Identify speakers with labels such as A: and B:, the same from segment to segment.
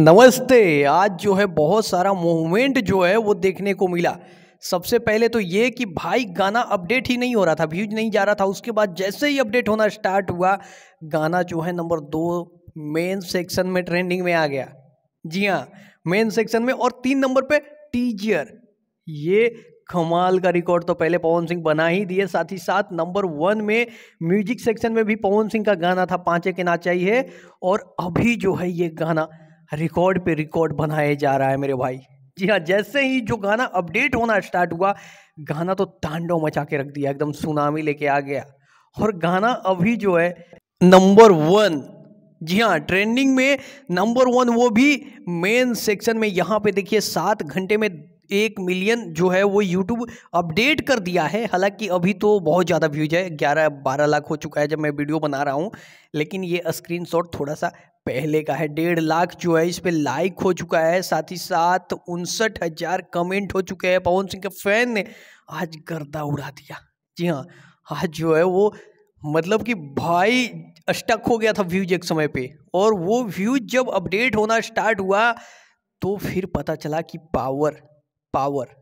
A: नमस्ते आज जो है बहुत सारा मूवमेंट जो है वो देखने को मिला सबसे पहले तो ये कि भाई गाना अपडेट ही नहीं हो रहा था व्यूज नहीं जा रहा था उसके बाद जैसे ही अपडेट होना स्टार्ट हुआ गाना जो है नंबर दो मेन सेक्शन में ट्रेंडिंग में आ गया जी हाँ मेन सेक्शन में और तीन नंबर पे टीजियर ये कमाल का रिकॉर्ड तो पहले पवन सिंह बना ही दिए साथ ही साथ नंबर वन में म्यूजिक सेक्शन में भी पवन सिंह का गाना था पाँचे के ना चाहिए और अभी जो है ये गाना रिकॉर्ड पे रिकॉर्ड बनाया जा रहा है मेरे भाई जी हाँ जैसे ही जो गाना अपडेट होना स्टार्ट हुआ गाना तो तांडव मचा के रख दिया एकदम सुनामी लेके आ गया और गाना अभी जो है नंबर वन जी हाँ ट्रेंडिंग में नंबर वन वो भी मेन सेक्शन में यहाँ पे देखिए सात घंटे में एक मिलियन जो है वो यूट्यूब अपडेट कर दिया है हालांकि अभी तो बहुत ज़्यादा व्यूज है ग्यारह बारह लाख हो चुका है जब मैं वीडियो बना रहा हूँ लेकिन ये स्क्रीनशॉट थोड़ा सा पहले का है डेढ़ लाख जो है इस पर लाइक हो चुका है साथ ही साथ उनसठ हजार कमेंट हो चुके हैं पवन सिंह के फैन ने आज गर्दा उड़ा दिया जी हाँ आज जो है वो मतलब कि भाई स्टक हो गया था व्यूज एक समय पे और वो व्यूज जब अपडेट होना स्टार्ट हुआ तो फिर पता चला कि पावर पावर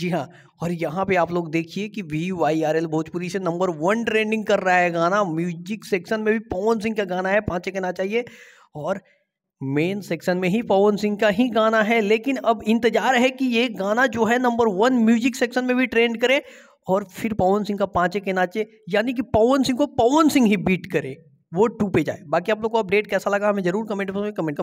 A: जी हाँ और यहाँ पे आप लोग देखिए कि V Y R L Bhojpuri से नंबर वन ट्रेंडिंग कर रहा है गाना म्यूजिक सेक्शन में भी पवन सिंह का गाना है पाँचे कहना चाहिए और मेन सेक्शन में ही पवन सिंह का ही गाना है लेकिन अब इंतजार है कि ये गाना जो है नंबर वन म्यूजिक सेक्शन में भी ट्रेंड करे और फिर पवन सिंह का पाँचे के नाचे यानी कि पवन सिंह को पवन सिंह ही बीट करे वो टू पे जाए बाकी आप लोग को अपडेट कैसा लगा हमें जरूर कमेंट में कमेंट